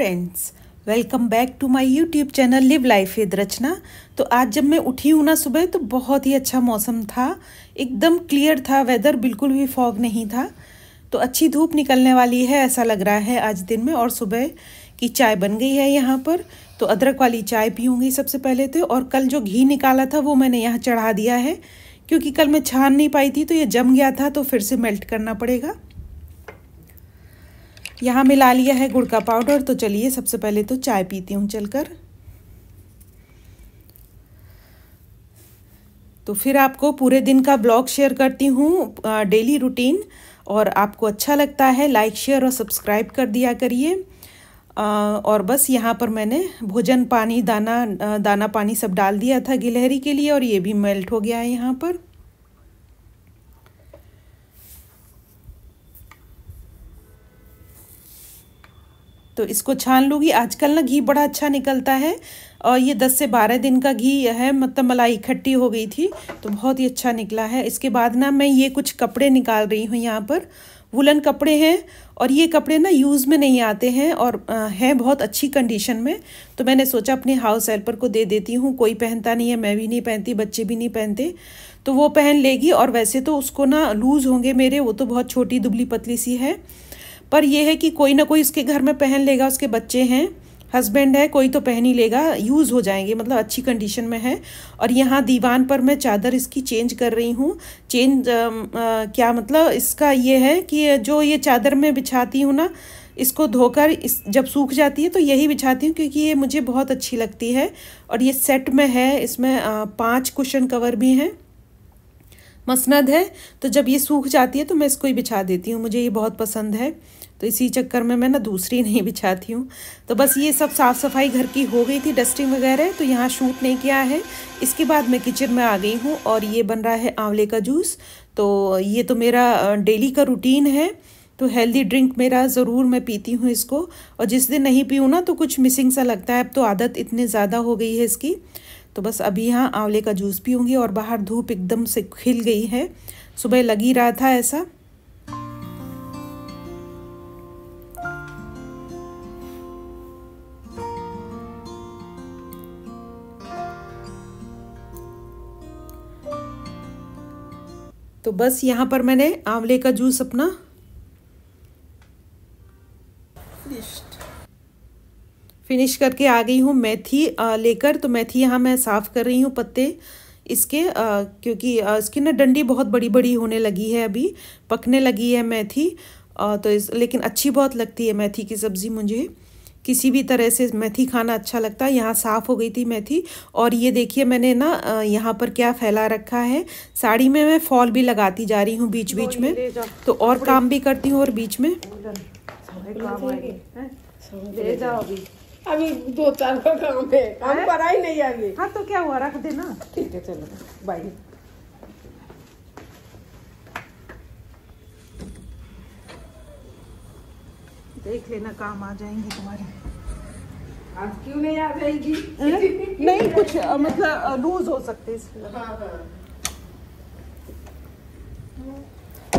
friends welcome back to my YouTube channel live life with Rachna तो आज जब मैं उठी हूँ ना सुबह तो बहुत ही अच्छा मौसम था एकदम क्लियर था वेदर बिल्कुल भी फॉग नहीं था तो अच्छी धूप निकलने वाली है ऐसा लग रहा है आज दिन में और सुबह की चाय बन गई है यहाँ पर तो अदरक वाली चाय पीऊँगी सबसे पहले तो और कल जो घी निकाला था वो मैंने यहाँ चढ़ा दिया है क्योंकि कल मैं छान नहीं पाई थी तो ये जम गया था तो फिर से मेल्ट करना पड़ेगा यहाँ मिला लिया है गुड़ का पाउडर तो चलिए सबसे पहले तो चाय पीती हूँ चलकर तो फिर आपको पूरे दिन का ब्लॉग शेयर करती हूँ डेली रूटीन और आपको अच्छा लगता है लाइक शेयर और सब्सक्राइब कर दिया करिए और बस यहाँ पर मैंने भोजन पानी दाना दाना पानी सब डाल दिया था गिलहरी के लिए और ये भी मेल्ट हो गया है यहाँ पर तो इसको छान लूँगी आजकल ना घी बड़ा अच्छा निकलता है और ये 10 से 12 दिन का घी है मतलब मलाई इकट्ठी हो गई थी तो बहुत ही अच्छा निकला है इसके बाद ना मैं ये कुछ कपड़े निकाल रही हूँ यहाँ पर वुलन कपड़े हैं और ये कपड़े ना यूज़ में नहीं आते हैं और हैं बहुत अच्छी कंडीशन में तो मैंने सोचा अपने हाउस हेल्पर को दे देती हूँ कोई पहनता नहीं है मैं भी नहीं पहनती बच्चे भी नहीं पहनते तो वो पहन लेगी और वैसे तो उसको ना लूज़ होंगे मेरे वो तो बहुत छोटी दुबली पतली सी है पर यह है कि कोई ना कोई इसके घर में पहन लेगा उसके बच्चे हैं हस्बैंड है कोई तो पहन ही लेगा यूज़ हो जाएंगे मतलब अच्छी कंडीशन में है और यहाँ दीवान पर मैं चादर इसकी चेंज कर रही हूँ चेंज आ, आ, क्या मतलब इसका ये है कि जो ये चादर मैं बिछाती हूँ ना इसको धोकर इस जब सूख जाती है तो यही बिछाती हूँ क्योंकि ये मुझे बहुत अच्छी लगती है और ये सेट में है इसमें पाँच कुशन कवर भी हैं मसनद है तो जब ये सूख जाती है तो मैं इसको ही बिछा देती हूँ मुझे ये बहुत पसंद है तो इसी चक्कर में मैं ना दूसरी नहीं बिछाती हूँ तो बस ये सब साफ़ सफाई घर की हो गई थी डस्टिंग वगैरह तो यहाँ शूट नहीं किया है इसके बाद मैं किचन में आ गई हूँ और ये बन रहा है आंवले का जूस तो ये तो मेरा डेली का रूटीन है तो हेल्दी ड्रिंक मेरा ज़रूर मैं पीती हूँ इसको और जिस दिन नहीं पीऊँ ना तो कुछ मिसिंग सा लगता है अब तो आदत इतनी ज़्यादा हो गई है इसकी तो बस अभी यहाँ आंवले का जूस पीऊँगी और बाहर धूप एकदम से खिल गई है सुबह लग ही रहा था ऐसा तो बस यहाँ पर मैंने आंवले का जूस अपना फिनिश करके आ गई हूँ मेथी लेकर तो मेथी यहाँ मैं साफ़ कर रही हूँ पत्ते इसके आ, क्योंकि आ, इसकी ना डंडी बहुत बड़ी बड़ी होने लगी है अभी पकने लगी है मेथी आ, तो इस लेकिन अच्छी बहुत लगती है मेथी की सब्ज़ी मुझे किसी भी तरह से मेथी खाना अच्छा लगता है यहाँ साफ़ हो गई थी मेथी और ये देखिए मैंने ना यहाँ पर क्या फैला रखा है साड़ी में मैं फॉल भी लगाती जा रही हूँ बीच बीच में तो और काम भी करती हूँ और बीच में अभी दो चार काम है काम करा ही नहीं आगे हाँ तो क्या हुआ रख देना ठीक है चलो बाय देख लेना काम आ जाएंगे तुम्हारे आज क्यों नहीं आ जाएगी नहीं कुछ मतलब लूज हो सकते इसमें हाँ हाँ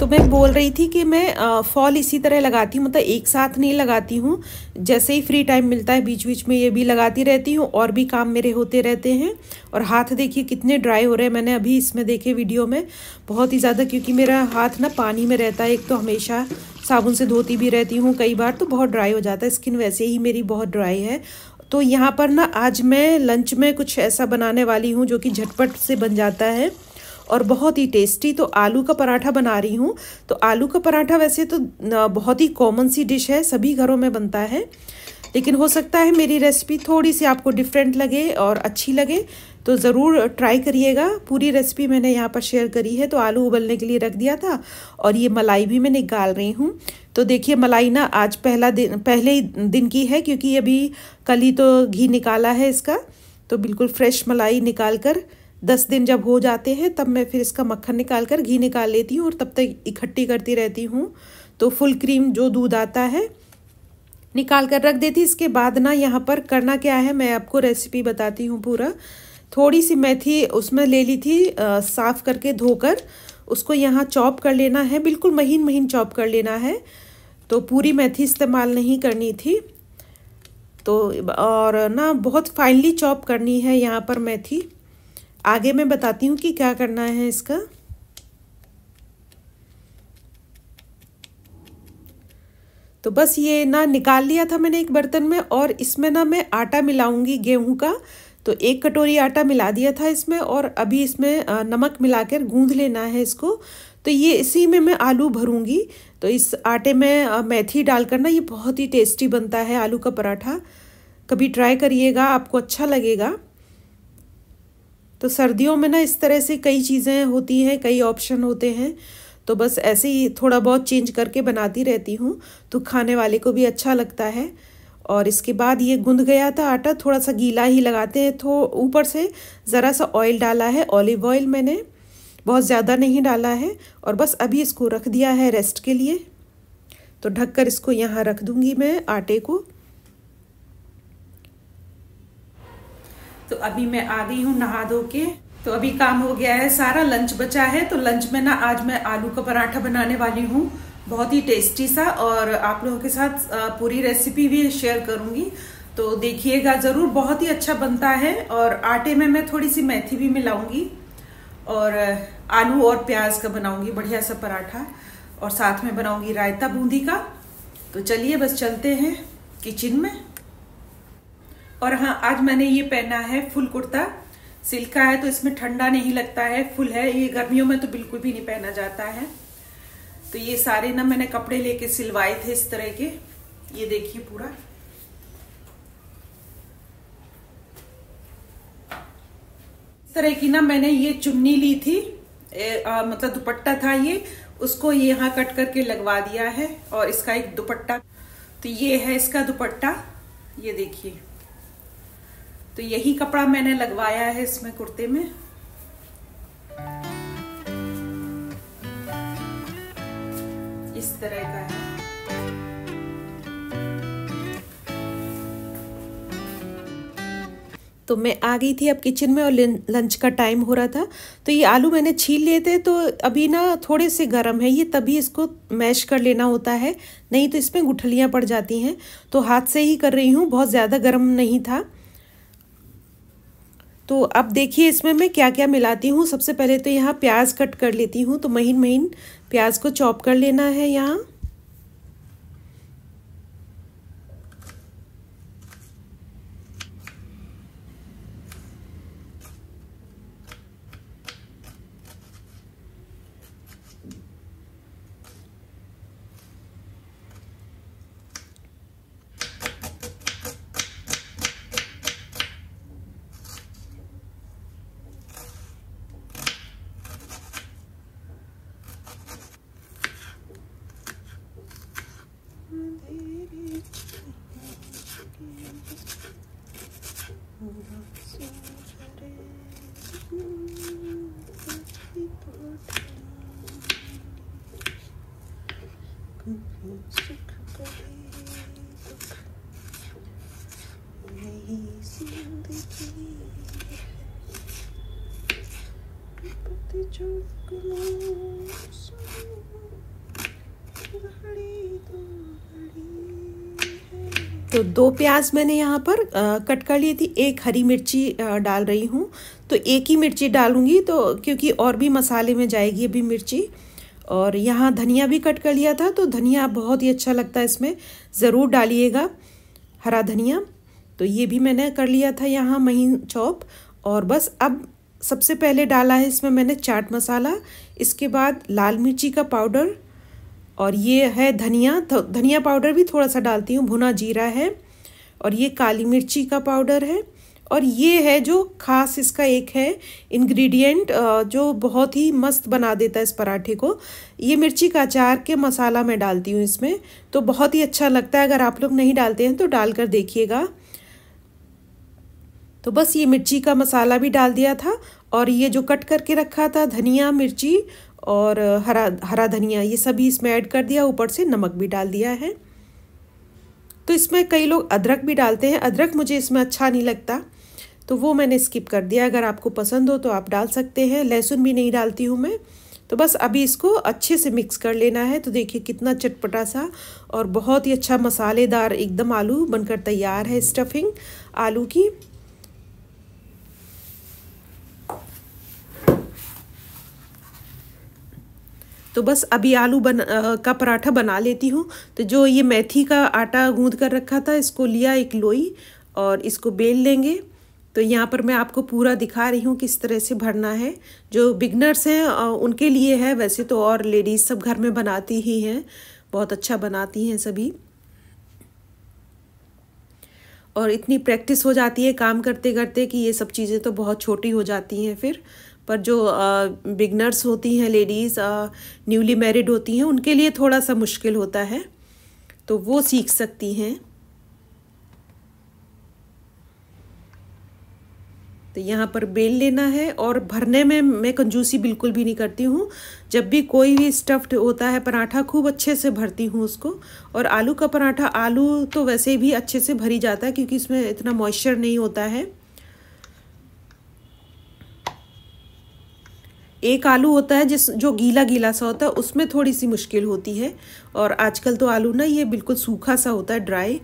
तो मैं बोल रही थी कि मैं फॉल इसी तरह लगाती हूँ मतलब एक साथ नहीं लगाती हूँ जैसे ही फ्री टाइम मिलता है बीच बीच में ये भी लगाती रहती हूँ और भी काम मेरे होते रहते हैं और हाथ देखिए कितने ड्राई हो रहे हैं मैंने अभी इसमें देखे वीडियो में बहुत ही ज़्यादा क्योंकि मेरा हाथ ना पानी में रहता है एक तो हमेशा साबुन से धोती भी रहती हूँ कई बार तो बहुत ड्राई हो जाता है स्किन वैसे ही मेरी बहुत ड्राई है तो यहाँ पर ना आज मैं लंच में कुछ ऐसा बनाने वाली हूँ जो कि झटपट से बन जाता है और बहुत ही टेस्टी तो आलू का पराठा बना रही हूँ तो आलू का पराठा वैसे तो बहुत ही कॉमन सी डिश है सभी घरों में बनता है लेकिन हो सकता है मेरी रेसिपी थोड़ी सी आपको डिफरेंट लगे और अच्छी लगे तो ज़रूर ट्राई करिएगा पूरी रेसिपी मैंने यहाँ पर शेयर करी है तो आलू उबलने के लिए रख दिया था और ये मलाई भी मैं निकाल रही हूँ तो देखिए मलाई ना आज पहला दिन पहले ही दिन की है क्योंकि अभी कल ही तो घी निकाला है इसका तो बिल्कुल फ्रेश मलाई निकाल कर दस दिन जब हो जाते हैं तब मैं फिर इसका मक्खन निकाल कर घी निकाल लेती हूँ और तब तक इकट्ठी करती रहती हूँ तो फुल क्रीम जो दूध आता है निकाल कर रख देती इसके बाद ना यहाँ पर करना क्या है मैं आपको रेसिपी बताती हूँ पूरा थोड़ी सी मेथी उसमें ले ली थी साफ़ करके धोकर उसको यहाँ चॉप कर लेना है बिल्कुल महीन महीन चॉप कर लेना है तो पूरी मेथी इस्तेमाल नहीं करनी थी तो और ना बहुत फाइनली चॉप करनी है यहाँ पर मेथी आगे मैं बताती हूँ कि क्या करना है इसका तो बस ये ना निकाल लिया था मैंने एक बर्तन में और इसमें ना मैं आटा मिलाऊंगी गेहूं का तो एक कटोरी आटा मिला दिया था इसमें और अभी इसमें नमक मिलाकर गूंध लेना है इसको तो ये इसी में मैं आलू भरूंगी तो इस आटे में मेथी डालकर ना ये बहुत ही टेस्टी बनता है आलू का पराठा कभी ट्राई करिएगा आपको अच्छा लगेगा तो सर्दियों में ना इस तरह से कई चीज़ें होती हैं कई ऑप्शन होते हैं तो बस ऐसे ही थोड़ा बहुत चेंज करके बनाती रहती हूँ तो खाने वाले को भी अच्छा लगता है और इसके बाद ये गूँध गया था आटा थोड़ा सा गीला ही लगाते हैं तो ऊपर से ज़रा सा ऑयल डाला है ऑलिव ऑयल मैंने बहुत ज़्यादा नहीं डाला है और बस अभी इसको रख दिया है रेस्ट के लिए तो ढककर इसको यहाँ रख दूँगी मैं आटे को तो अभी मैं आ गई हूँ नहा धो के तो अभी काम हो गया है सारा लंच बचा है तो लंच में ना आज मैं आलू का पराठा बनाने वाली हूँ बहुत ही टेस्टी सा और आप लोगों के साथ पूरी रेसिपी भी शेयर करूँगी तो देखिएगा ज़रूर बहुत ही अच्छा बनता है और आटे में मैं थोड़ी सी मेथी भी मिलाऊंगी और आलू और प्याज का बनाऊंगी बढ़िया सा पराठा और साथ में बनाऊंगी रायता बूंदी का तो चलिए बस चलते हैं किचन में और हाँ आज मैंने ये पहना है फुल कुर्ता सिल्क का है तो इसमें ठंडा नहीं लगता है फुल है ये गर्मियों में तो बिल्कुल भी नहीं पहना जाता है तो ये सारे ना मैंने कपड़े लेके सिलवाए थे इस तरह के ये देखिए पूरा इस तरह की ना मैंने ये चुन्नी ली थी ए, आ, मतलब दुपट्टा था ये उसको ये यहाँ कट करके लगवा दिया है और इसका एक दुपट्टा तो ये है इसका दुपट्टा ये देखिए तो यही कपड़ा मैंने लगवाया है इसमें कुर्ते में इस तरह का है तो मैं आ गई थी अब किचन में और लंच का टाइम हो रहा था तो ये आलू मैंने छील लिए थे तो अभी ना थोड़े से गर्म है ये तभी इसको मैश कर लेना होता है नहीं तो इसमें गुठलियाँ पड़ जाती हैं तो हाथ से ही कर रही हूँ बहुत ज़्यादा गर्म नहीं था तो अब देखिए इसमें मैं क्या क्या मिलाती हूँ सबसे पहले तो यहाँ प्याज कट कर लेती हूँ तो महीन महीन प्याज को चॉप कर लेना है यहाँ तो दो प्याज मैंने यहाँ पर कट कर ली थी एक हरी मिर्ची डाल रही हूँ तो एक ही मिर्ची डालूंगी तो क्योंकि और भी मसाले में जाएगी अभी मिर्ची और यहाँ धनिया भी कट कर लिया था तो धनिया बहुत ही अच्छा लगता है इसमें ज़रूर डालिएगा हरा धनिया तो ये भी मैंने कर लिया था यहाँ महीन चौप और बस अब सबसे पहले डाला है इसमें मैंने चाट मसाला इसके बाद लाल मिर्ची का पाउडर और ये है धनिया तो धनिया पाउडर भी थोड़ा सा डालती हूँ भुना जीरा है और ये काली मिर्ची का पाउडर है और ये है जो खास इसका एक है इंग्रेडिएंट जो बहुत ही मस्त बना देता है इस पराठे को ये मिर्ची का अचार के मसाला मैं डालती हूँ इसमें तो बहुत ही अच्छा लगता है अगर आप लोग नहीं डालते हैं तो डाल कर देखिएगा तो बस ये मिर्ची का मसाला भी डाल दिया था और ये जो कट करके रखा था धनिया मिर्ची और हरा हरा धनिया ये सभी इसमें ऐड कर दिया ऊपर से नमक भी डाल दिया है तो इसमें कई लोग अदरक भी डालते हैं अदरक मुझे इसमें अच्छा नहीं लगता तो वो मैंने स्किप कर दिया अगर आपको पसंद हो तो आप डाल सकते हैं लहसुन भी नहीं डालती हूँ मैं तो बस अभी इसको अच्छे से मिक्स कर लेना है तो देखिए कितना चटपटा सा और बहुत ही अच्छा मसालेदार एकदम आलू बनकर तैयार है स्टफिंग आलू की तो बस अभी आलू बन आ, का पराठा बना लेती हूँ तो जो ये मेथी का आटा गूँध कर रखा था इसको लिया एक लोई और इसको बेल लेंगे तो यहाँ पर मैं आपको पूरा दिखा रही हूँ किस तरह से भरना है जो बिगनर्स हैं उनके लिए है वैसे तो और लेडीज़ सब घर में बनाती ही हैं बहुत अच्छा बनाती हैं सभी और इतनी प्रैक्टिस हो जाती है काम करते करते कि ये सब चीज़ें तो बहुत छोटी हो जाती हैं फिर पर जो बिगनर्स होती हैं लेडीज़ न्यूली मैरिड होती हैं उनके लिए थोड़ा सा मुश्किल होता है तो वो सीख सकती हैं तो यहाँ पर बेल लेना है और भरने में मैं कंजूसी बिल्कुल भी नहीं करती हूँ जब भी कोई भी स्टफ्ड होता है पराठा खूब अच्छे से भरती हूँ उसको और आलू का पराठा आलू तो वैसे भी अच्छे से भरी जाता है क्योंकि इसमें इतना मॉइस्चर नहीं होता है एक आलू होता है जिस जो गीला गीला सा होता है उसमें थोड़ी सी मुश्किल होती है और आजकल तो आलू ना ये बिल्कुल सूखा सा होता है ड्राई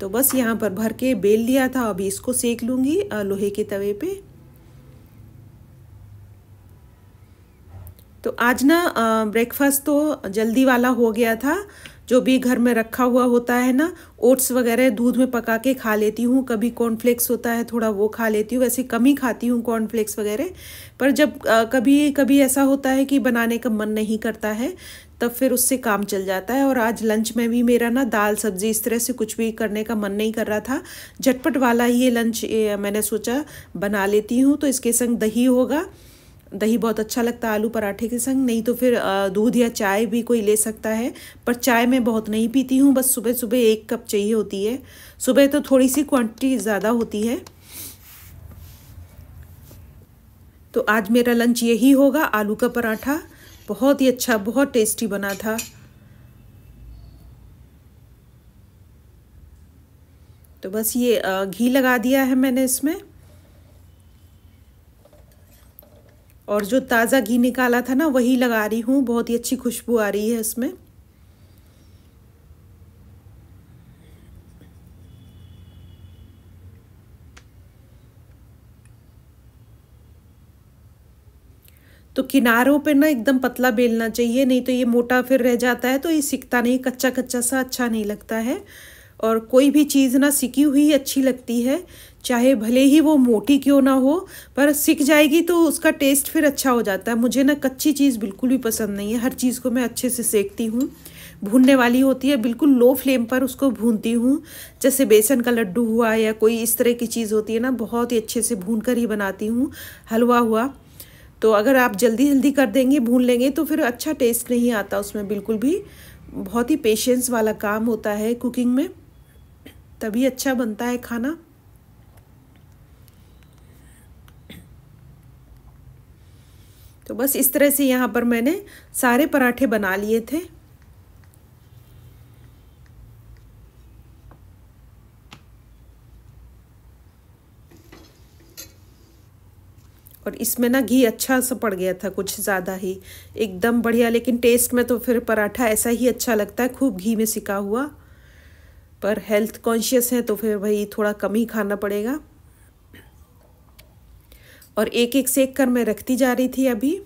तो बस यहाँ पर भर के बेल लिया था अभी इसको सेक लूँगी लोहे के तवे पे तो आज ना ब्रेकफास्ट तो जल्दी वाला हो गया था जो भी घर में रखा हुआ होता है ना ओट्स वगैरह दूध में पका के खा लेती हूँ कभी कॉर्नफ्लेक्स होता है थोड़ा वो खा लेती हूँ वैसे कम ही खाती हूँ कॉर्नफ्लेक्स वगैरह पर जब आ, कभी कभी ऐसा होता है कि बनाने का मन नहीं करता है तब फिर उससे काम चल जाता है और आज लंच में भी मेरा ना दाल सब्जी इस तरह से कुछ भी करने का मन नहीं कर रहा था झटपट वाला ही ये लंच मैंने सोचा बना लेती हूँ तो इसके संग दही होगा दही बहुत अच्छा लगता है आलू पराठे के संग नहीं तो फिर दूध या चाय भी कोई ले सकता है पर चाय मैं बहुत नहीं पीती हूँ बस सुबह सुबह एक कप चाहिए होती है सुबह तो थोड़ी सी क्वांटिटी ज़्यादा होती है तो आज मेरा लंच यही होगा आलू का पराठा बहुत ही अच्छा बहुत टेस्टी बना था तो बस ये घी लगा दिया है मैंने इसमें और जो ताज़ा घी निकाला था ना वही लगा रही हूँ बहुत ही अच्छी खुशबू आ रही है इसमें तो किनारों पे ना एकदम पतला बेलना चाहिए नहीं तो ये मोटा फिर रह जाता है तो ये सिकता नहीं कच्चा कच्चा सा अच्छा नहीं लगता है और कोई भी चीज़ ना सिकी हुई अच्छी लगती है चाहे भले ही वो मोटी क्यों ना हो पर सिक जाएगी तो उसका टेस्ट फिर अच्छा हो जाता है मुझे ना कच्ची चीज़ बिल्कुल भी पसंद नहीं है हर चीज़ को मैं अच्छे से सेकती हूँ भूनने वाली होती है बिल्कुल लो फ्लेम पर उसको भूनती हूँ जैसे बेसन का लड्डू हुआ या कोई इस तरह की चीज़ होती है ना बहुत ही अच्छे से भून कर ही बनाती हूँ हलवा हुआ तो अगर आप जल्दी जल्दी कर देंगे भून लेंगे तो फिर अच्छा टेस्ट नहीं आता उसमें बिल्कुल भी बहुत ही पेशेंस वाला काम होता है कुकिंग में तभी अच्छा बनता है खाना तो बस इस तरह से यहाँ पर मैंने सारे पराठे बना लिए थे और इसमें ना घी अच्छा सा पड़ गया था कुछ ज़्यादा ही एकदम बढ़िया लेकिन टेस्ट में तो फिर पराठा ऐसा ही अच्छा लगता है खूब घी में सिका हुआ पर हेल्थ कॉन्शियस हैं तो फिर भाई थोड़ा कम ही खाना पड़ेगा और एक एक सेक कर मैं रखती जा रही थी अभी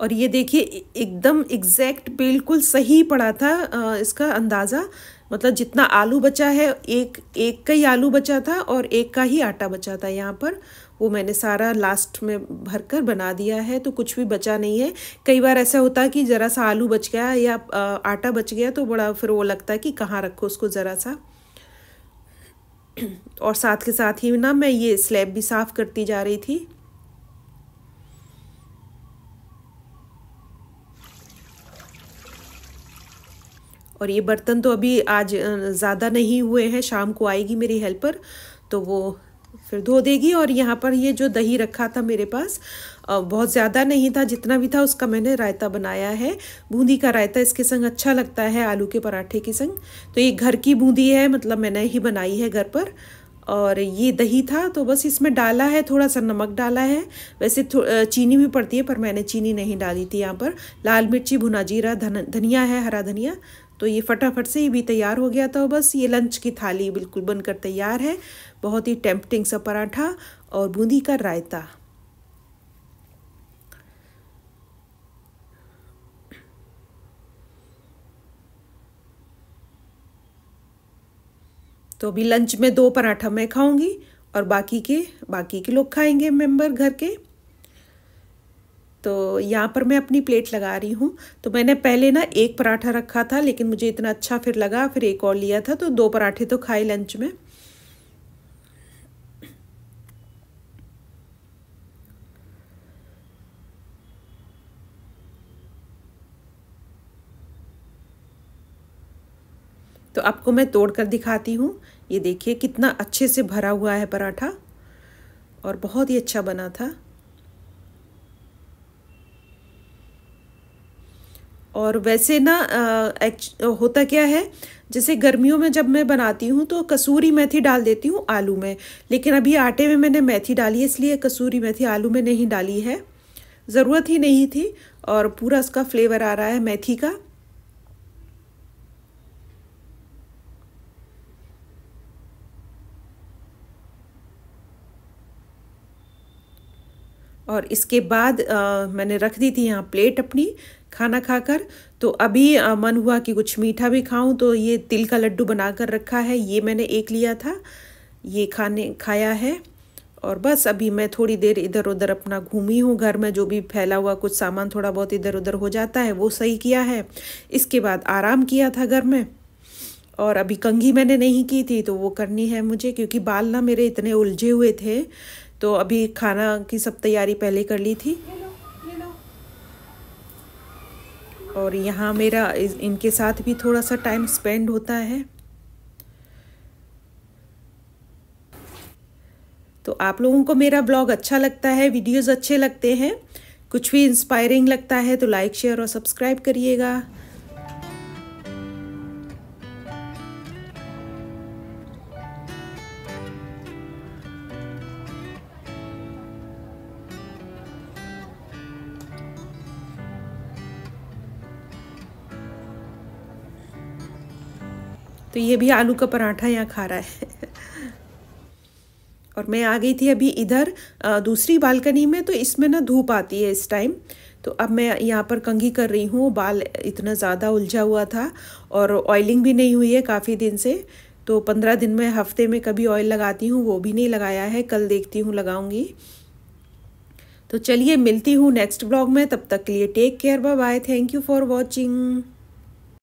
और ये देखिए एकदम एग्जैक्ट बिल्कुल सही पड़ा था इसका अंदाज़ा मतलब जितना आलू बचा है एक एक का ही आलू बचा था और एक का ही आटा बचा था यहाँ पर वो मैंने सारा लास्ट में भर कर बना दिया है तो कुछ भी बचा नहीं है कई बार ऐसा होता है कि ज़रा सा आलू बच गया या आटा बच गया तो बड़ा फिर वो लगता है कि कहाँ रखो उसको ज़रा सा और साथ के साथ ही ना मैं ये स्लैब भी साफ़ करती जा रही थी और ये बर्तन तो अभी आज ज़्यादा नहीं हुए हैं शाम को आएगी मेरी हेल्पर तो वो फिर धो देगी और यहाँ पर ये जो दही रखा था मेरे पास बहुत ज़्यादा नहीं था जितना भी था उसका मैंने रायता बनाया है बूंदी का रायता इसके संग अच्छा लगता है आलू के पराठे के संग तो ये घर की बूंदी है मतलब मैंने ही बनाई है घर पर और ये दही था तो बस इसमें डाला है थोड़ा सा नमक डाला है वैसे चीनी भी पड़ती है पर मैंने चीनी नहीं डाली थी यहाँ पर लाल मिर्ची भुना जीरा धन धनिया है हरा धनिया तो ये फटाफट से ही भी तैयार हो गया था बस ये लंच की थाली बिल्कुल बनकर तैयार है बहुत ही टेम्पटिंग सा पराठा और बूंदी का रायता तो अभी लंच में दो पराठा मैं खाऊंगी और बाकी के बाकी के लोग खाएंगे मेंबर घर के तो यहाँ पर मैं अपनी प्लेट लगा रही हूँ तो मैंने पहले ना एक पराठा रखा था लेकिन मुझे इतना अच्छा फिर लगा फिर एक और लिया था तो दो पराठे तो खाए लंच में तो आपको मैं तोड़ कर दिखाती हूँ ये देखिए कितना अच्छे से भरा हुआ है पराठा और बहुत ही अच्छा बना था और वैसे ना एक होता क्या है जैसे गर्मियों में जब मैं बनाती हूँ तो कसूरी मेथी डाल देती हूँ आलू में लेकिन अभी आटे में मैंने मेथी डाली है इसलिए कसूरी मेथी आलू में नहीं डाली है ज़रूरत ही नहीं थी और पूरा उसका फ्लेवर आ रहा है मेथी का और इसके बाद आ, मैंने रख दी थी यहाँ प्लेट अपनी खाना खाकर तो अभी मन हुआ कि कुछ मीठा भी खाऊं तो ये तिल का लड्डू बना कर रखा है ये मैंने एक लिया था ये खाने खाया है और बस अभी मैं थोड़ी देर इधर उधर अपना घूमी हूँ घर में जो भी फैला हुआ कुछ सामान थोड़ा बहुत इधर उधर हो जाता है वो सही किया है इसके बाद आराम किया था घर में और अभी कंघी मैंने नहीं की थी तो वो करनी है मुझे क्योंकि बाल ना मेरे इतने उलझे हुए थे तो अभी खाना की सब तैयारी पहले कर ली थी और यहाँ मेरा इनके साथ भी थोड़ा सा टाइम स्पेंड होता है तो आप लोगों को मेरा ब्लॉग अच्छा लगता है वीडियोस अच्छे लगते हैं कुछ भी इंस्पायरिंग लगता है तो लाइक शेयर और सब्सक्राइब करिएगा तो ये भी आलू का पराठा यहाँ खा रहा है और मैं आ गई थी अभी इधर दूसरी बालकनी में तो इसमें ना धूप आती है इस टाइम तो अब मैं यहाँ पर कंघी कर रही हूँ बाल इतना ज़्यादा उलझा हुआ था और ऑयलिंग भी नहीं हुई है काफ़ी दिन से तो पंद्रह दिन में हफ्ते में कभी ऑयल लगाती हूँ वो भी नहीं लगाया है कल देखती हूँ लगाऊंगी तो चलिए मिलती हूँ नेक्स्ट ब्लॉग में तब तक के लिए take care bye bye thank you for watching